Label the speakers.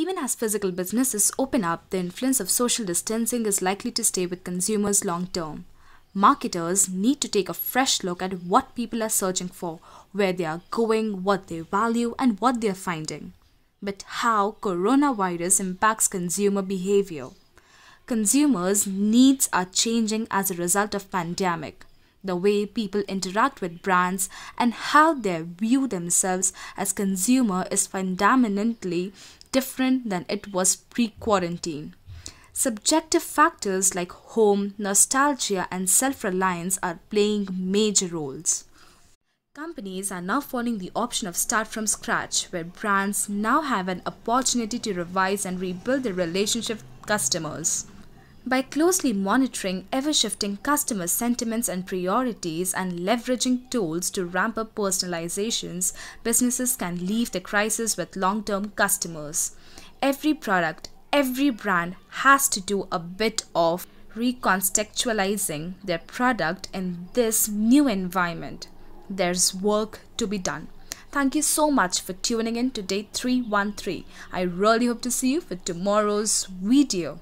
Speaker 1: Even as physical businesses open up, the influence of social distancing is likely to stay with consumers long term. Marketers need to take a fresh look at what people are searching for, where they are going, what they value, and what they are finding. But how coronavirus impacts consumer behavior? Consumers' needs are changing as a result of pandemic the way people interact with brands and how they view themselves as consumer is fundamentally different than it was pre-quarantine. Subjective factors like home, nostalgia and self-reliance are playing major roles. Companies are now finding the option of start from scratch, where brands now have an opportunity to revise and rebuild their relationship with customers by closely monitoring ever shifting customer sentiments and priorities and leveraging tools to ramp up personalizations, businesses can leave the crisis with long term customers. Every product, every brand has to do a bit of recontextualizing their product in this new environment. There's work to be done. Thank you so much for tuning in to day 313. I really hope to see you for tomorrow's video.